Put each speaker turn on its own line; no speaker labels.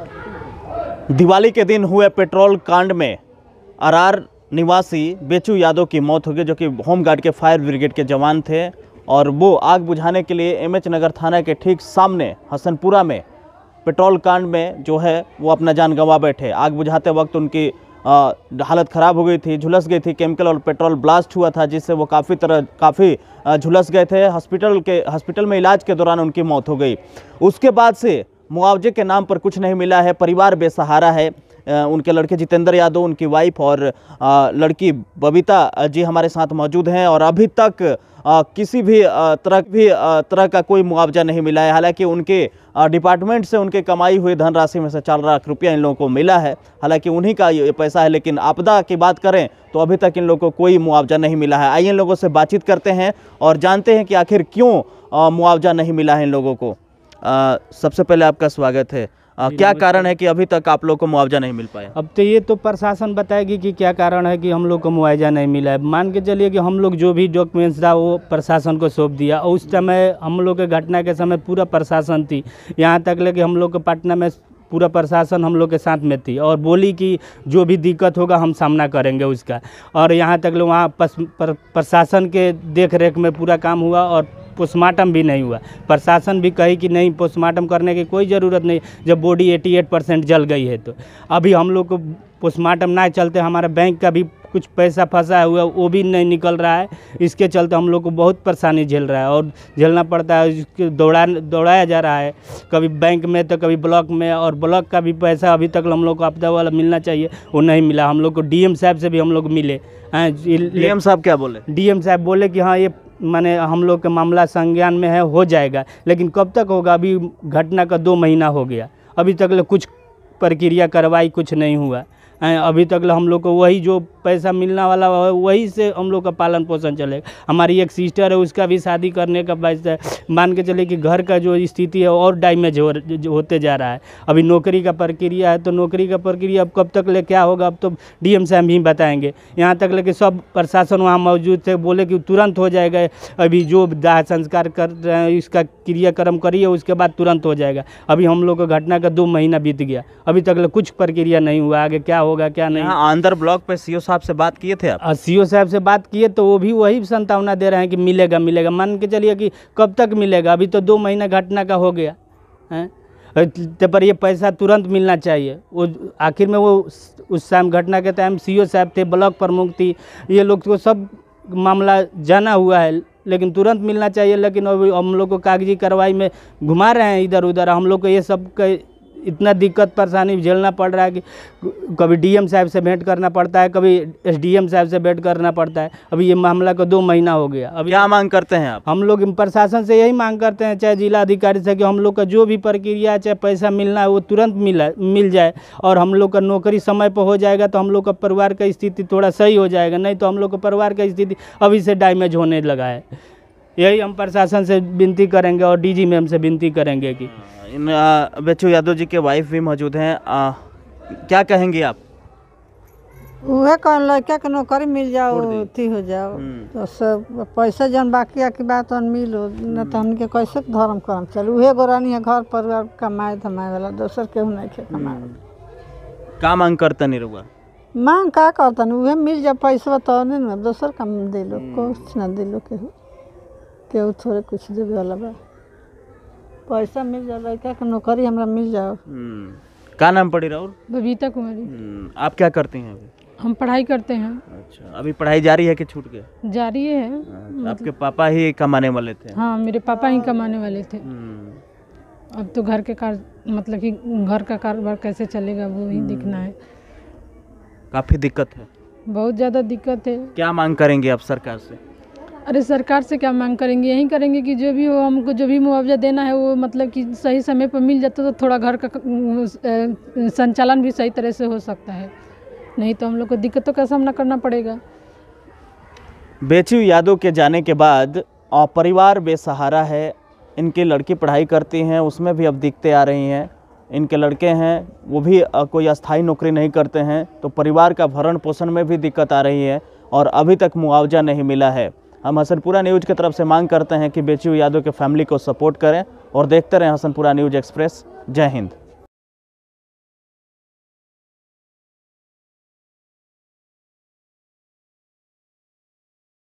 दिवाली के दिन हुए पेट्रोल कांड में अरार निवासी बेचू यादव की मौत हो गई जो कि होमगार्ड के फायर ब्रिगेड के जवान थे और वो आग बुझाने के लिए एमएच नगर थाना के ठीक सामने हसनपुरा में पेट्रोल कांड में जो है वो अपना जान गंवा बैठे आग बुझाते वक्त उनकी हालत ख़राब हो गई थी झुलस गई थी केमिकल और पेट्रोल ब्लास्ट हुआ था जिससे वो काफ़ी तरह काफ़ी झुलस गए थे हॉस्पिटल के हॉस्पिटल में इलाज के दौरान उनकी मौत हो गई उसके बाद से मुआवजे के नाम पर कुछ नहीं मिला है परिवार बेसहारा है उनके लड़के जितेंद्र यादव उनकी वाइफ और लड़की बबीता जी हमारे साथ मौजूद हैं और अभी तक किसी भी तरह भी तरह का कोई मुआवजा नहीं मिला है हालांकि उनके डिपार्टमेंट से उनके कमाई हुई धनराशि में से चार लाख रुपया इन लोगों को मिला है हालांकि उन्हीं का ये पैसा है लेकिन आपदा की बात करें तो अभी तक इन लोगों को कोई मुआवजा नहीं मिला है आइए इन लोगों से बातचीत करते हैं और जानते हैं कि आखिर क्यों मुआवजा नहीं मिला है इन लोगों को आ, सबसे पहले आपका स्वागत है आ, क्या कारण है कि अभी तक आप लोग को मुआवजा नहीं मिल पाया
अब तो ये तो प्रशासन बताएगी कि क्या कारण है कि हम लोग को मुआवजा नहीं मिला है मान के चलिए कि हम लोग जो भी डॉक्यूमेंट्स था वो प्रशासन को सौंप दिया और उस समय हम लोग के घटना के समय पूरा प्रशासन थी यहाँ तक लेके हम लोग को पटना में पूरा प्रशासन हम लोग के साथ में थी और बोली कि जो भी दिक्कत होगा हम सामना करेंगे उसका और यहाँ तक लोग वहाँ प्रशासन के देख रेख में पूरा काम हुआ और पोस्टमार्टम भी नहीं हुआ प्रशासन भी कही कि नहीं पोस्टमार्टम करने की कोई ज़रूरत नहीं जब बॉडी 88 परसेंट जल गई है तो अभी हम लोग को पोस्टमार्टम ना चलते हमारा बैंक का भी कुछ पैसा फंसा हुआ वो भी नहीं निकल रहा है इसके चलते हम लोग को बहुत परेशानी झेल रहा है और झेलना पड़ता है उसके दौड़ा दौड़ाया जा रहा है कभी बैंक में तो कभी ब्लॉक में और ब्लॉक का भी पैसा अभी तक हम लोग को आपदा वाला मिलना चाहिए वो नहीं मिला हम लोग को डीएम साहब से भी हम लोग मिले हैं एम साहब क्या बोले डी साहब बोले कि हाँ ये माने हम लोग का मामला संज्ञान में है हो जाएगा लेकिन कब तक होगा अभी घटना का दो महीना हो गया अभी तक कुछ प्रक्रिया कार्रवाई कुछ नहीं हुआ अभी तक हम लोग को वही जो पैसा मिलने वाला है वही से हम लोग का पालन पोषण चलेगा हमारी एक सिस्टर है उसका भी शादी करने का पैसा मान के चले कि घर का जो स्थिति है और डैमेज हो होते जा रहा है अभी नौकरी का प्रक्रिया है तो नौकरी का प्रक्रिया अब कब तक ले क्या होगा अब तो डीएम साहब ही बताएंगे यहाँ तक लेके सब प्रशासन वहाँ मौजूद थे बोले कि तुरंत हो जाएगा अभी जो दाह संस्कार कर रहे हैं इसका क्रियाक्रम करिए उसके बाद तुरंत हो जाएगा अभी हम लोग का घटना का दो महीना बीत गया अभी तक कुछ प्रक्रिया नहीं हुआ आगे क्या होगा क्या नहीं आंध्र ब्लॉक पे सीओ साहब से बात किए थे आप सीओ साहब से बात किए तो वो भी वही संतावना दे रहे हैं कि मिलेगा मिलेगा मान के चलिए कि कब तक मिलेगा अभी तो दो महीना घटना का हो गया है पर ये पैसा तुरंत मिलना चाहिए वो आखिर में वो उस टाइम घटना के टाइम सी साहब थे ब्लॉक प्रमुख थी ये लोग को सब मामला जाना हुआ है लेकिन तुरंत मिलना चाहिए लेकिन अभी हम लोग को कागजी कार्रवाई में घुमा रहे हैं इधर उधर हम लोग को ये सब इतना दिक्कत परेशानी झेलना पड़ रहा है कि कभी डीएम साहब से भेंट करना पड़ता है कभी एसडीएम साहब से भेंट करना पड़ता है अभी ये मामला का दो महीना हो गया अब क्या मांग करते हैं आप हम लोग प्रशासन से यही मांग करते हैं चाहे जिला अधिकारी से कि हम लोग का जो भी प्रक्रिया है चाहे पैसा मिलना है वो तुरंत मिला मिल जाए और हम लोग का नौकरी समय पर हो जाएगा तो हम लोग का परिवार का स्थिति थोड़ा सही हो जाएगा नहीं तो हम लोग का परिवार का स्थिति अभी से डैमेज होने लगा है यही हम प्रशासन से विनती करेंगे और डी मैम से विनती करेंगे कि बच्चू यादव जी के वाइफ भी मौजूद हैं आ, क्या कहेंगे आप
वह कौन लड़का के नौकरी मिल जाओ अथी हो जाओ हम्म। तो सब पैसा जन बाकी की बात तो मिलो न तो हमके कैसे धर्म करम चल उहे गोरानी है घर परिवार कमाए धमाए वाला दोसर केहू नहीं के हम्म। कमाए
का मांग करता रुआ
मांग का करता उहे मिल जाए पैसा तो नहीं ना दोसर काम दे लो हम्म। कुछ ना दे लो केहू केहू थोड़े कुछ देवे वाला बा पैसा मिल जाए लड़का का नौकरी हमरा मिल जाए
हम्म। क्या नाम पड़ी राहुल
बबीता कुमारी हम्म।
आप क्या करते हैं अभी
हम पढ़ाई करते हैं
अच्छा अभी पढ़ाई जारी है कि छूट गया
जारी है मतलब... आपके
पापा ही कमाने वाले थे
हाँ मेरे पापा ही कमाने वाले थे
हम्म।
अब तो घर के कार मतलब कि घर का कारोबार कैसे चलेगा वो ही दिखना है
काफ़ी दिक्कत है
बहुत ज़्यादा दिक्कत है
क्या मांग करेंगे आप सरकार से
अरे सरकार से क्या मांग करेंगे यही करेंगे कि जो भी हो हमको जो भी मुआवजा देना है वो मतलब कि सही समय पर मिल जाता तो थोड़ा घर का संचालन भी सही तरह से हो सकता है नहीं तो हम लोग को दिक्कतों का सामना करना पड़ेगा
बेचू यादव के जाने के बाद परिवार बेसहारा है इनके लड़के पढ़ाई करती हैं उसमें भी अब दिक्कतें आ रही हैं इनके लड़के हैं वो भी कोई अस्थाई नौकरी नहीं करते हैं तो परिवार का भरण पोषण में भी दिक्कत आ रही है और अभी तक मुआवजा नहीं मिला है हम हसनपुरा न्यूज़ की तरफ से मांग करते हैं कि बेची यादव के फैमिली को सपोर्ट करें और देखते रहें हसनपुरा न्यूज़ एक्सप्रेस जय हिंद